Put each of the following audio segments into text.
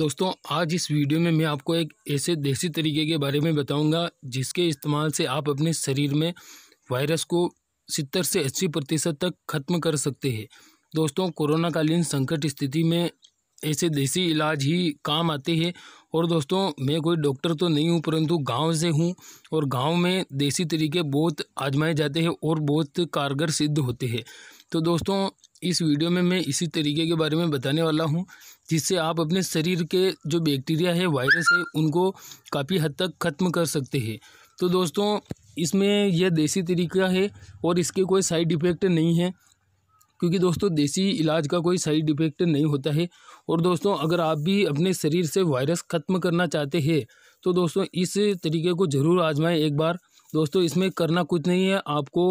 दोस्तों आज इस वीडियो में मैं आपको एक ऐसे देसी तरीके के बारे में बताऊंगा जिसके इस्तेमाल से आप अपने शरीर में वायरस को सत्तर से अस्सी प्रतिशत तक खत्म कर सकते हैं दोस्तों कोरोनाकालीन संकट स्थिति में ऐसे देसी इलाज ही काम आते हैं और दोस्तों मैं कोई डॉक्टर तो नहीं हूँ परंतु गांव से हूँ और गांव में देसी तरीके बहुत आजमाए जाते हैं और बहुत कारगर सिद्ध होते हैं तो दोस्तों इस वीडियो में मैं इसी तरीके के बारे में बताने वाला हूँ जिससे आप अपने शरीर के जो बैक्टीरिया है वायरस है उनको काफ़ी हद तक ख़त्म कर सकते हैं तो दोस्तों इसमें यह देसी तरीका है और इसके कोई साइड इफ़ेक्ट नहीं है क्योंकि दोस्तों देसी इलाज का कोई साइड इफ़ेक्ट नहीं होता है और दोस्तों अगर आप भी अपने शरीर से वायरस ख़त्म करना चाहते हैं तो दोस्तों इस तरीके को ज़रूर आजमाएं एक बार दोस्तों इसमें करना कुछ नहीं है आपको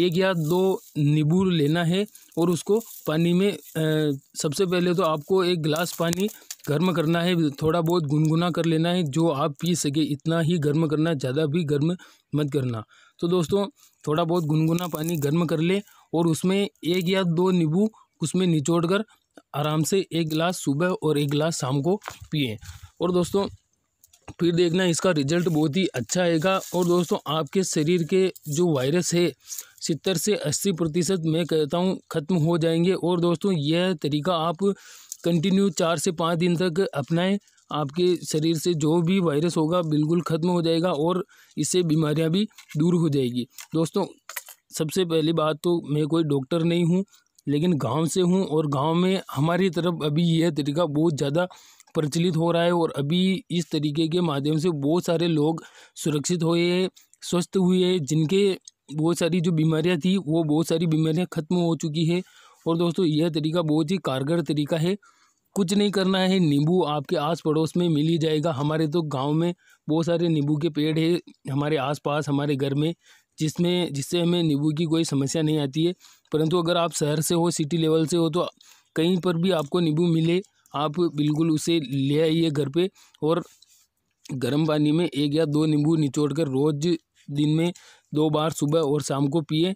एक या दो नींबू लेना है और उसको पानी में आ, सबसे पहले तो आपको एक गिलास पानी गर्म करना है थोड़ा बहुत गुनगुना कर लेना है जो आप पी सके इतना ही गर्म करना ज़्यादा भी गर्म मत करना तो दोस्तों थोड़ा बहुत गुनगुना पानी गर्म कर ले और उसमें एक या दो नींबू उसमें निचोड़ कर आराम से एक गिलास सुबह और एक गिलास शाम को पिए और दोस्तों फिर देखना इसका रिजल्ट बहुत ही अच्छा आएगा और दोस्तों आपके शरीर के जो वायरस है सत्तर से अस्सी प्रतिशत मैं कहता हूँ ख़त्म हो जाएंगे और दोस्तों यह तरीका आप कंटिन्यू चार से पाँच दिन तक अपनाएं आपके शरीर से जो भी वायरस होगा बिल्कुल ख़त्म हो जाएगा और इससे बीमारियां भी दूर हो जाएगी दोस्तों सबसे पहली बात तो मैं कोई डॉक्टर नहीं हूँ लेकिन गांव से हूँ और गांव में हमारी तरफ अभी यह तरीका बहुत ज़्यादा प्रचलित हो रहा है और अभी इस तरीके के माध्यम से बहुत सारे लोग सुरक्षित हुए हैं स्वस्थ हुए हैं जिनके बहुत सारी जो बीमारियाँ थी वो बहुत सारी बीमारियाँ ख़त्म हो चुकी है और दोस्तों यह तरीका बहुत ही कारगर तरीका है कुछ नहीं करना है नींबू आपके आस पड़ोस में मिल ही जाएगा हमारे तो गांव में बहुत सारे नींबू के पेड़ है हमारे आसपास हमारे घर में जिसमें जिससे हमें नींबू की कोई समस्या नहीं आती है परंतु अगर आप शहर से हो सिटी लेवल से हो तो कहीं पर भी आपको नींबू मिले आप बिल्कुल उसे ले आइए घर पे और गर्म पानी में एक या दो नींबू निचोड़ कर रोज़ दिन में दो बार सुबह और शाम को पिए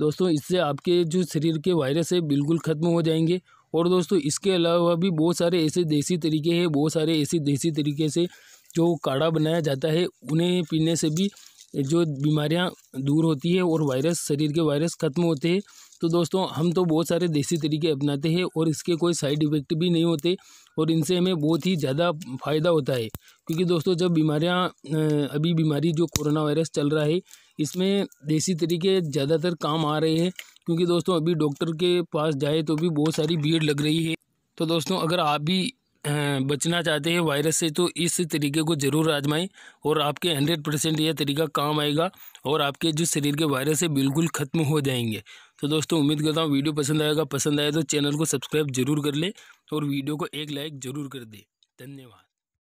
दोस्तों इससे आपके जो शरीर के वायरस है बिल्कुल ख़त्म हो जाएंगे और दोस्तों इसके अलावा भी बहुत सारे ऐसे देसी तरीके हैं बहुत सारे ऐसे देसी तरीके से जो काढ़ा बनाया जाता है उन्हें पीने से भी जो बीमारियाँ दूर होती है और वायरस शरीर के वायरस ख़त्म होते हैं तो दोस्तों हम तो बहुत सारे देसी तरीके अपनाते हैं और इसके कोई साइड इफ़ेक्ट भी नहीं होते और इनसे हमें बहुत ही ज़्यादा फ़ायदा होता है क्योंकि दोस्तों जब बीमारियाँ अभी बीमारी जो कोरोना वायरस चल रहा है इसमें देसी तरीके ज़्यादातर काम आ रहे हैं क्योंकि दोस्तों अभी डॉक्टर के पास जाए तो भी बहुत सारी भीड़ लग रही है तो दोस्तों अगर आप भी बचना चाहते हैं वायरस से तो इस तरीके को ज़रूर आजमाएं और आपके हंड्रेड परसेंट यह तरीका काम आएगा और आपके जो शरीर के वायरस है बिल्कुल ख़त्म हो जाएंगे तो दोस्तों उम्मीद करता हूँ वीडियो पसंद आएगा पसंद आए तो चैनल को सब्सक्राइब जरूर कर लें और वीडियो को एक लाइक ज़रूर कर दें धन्यवाद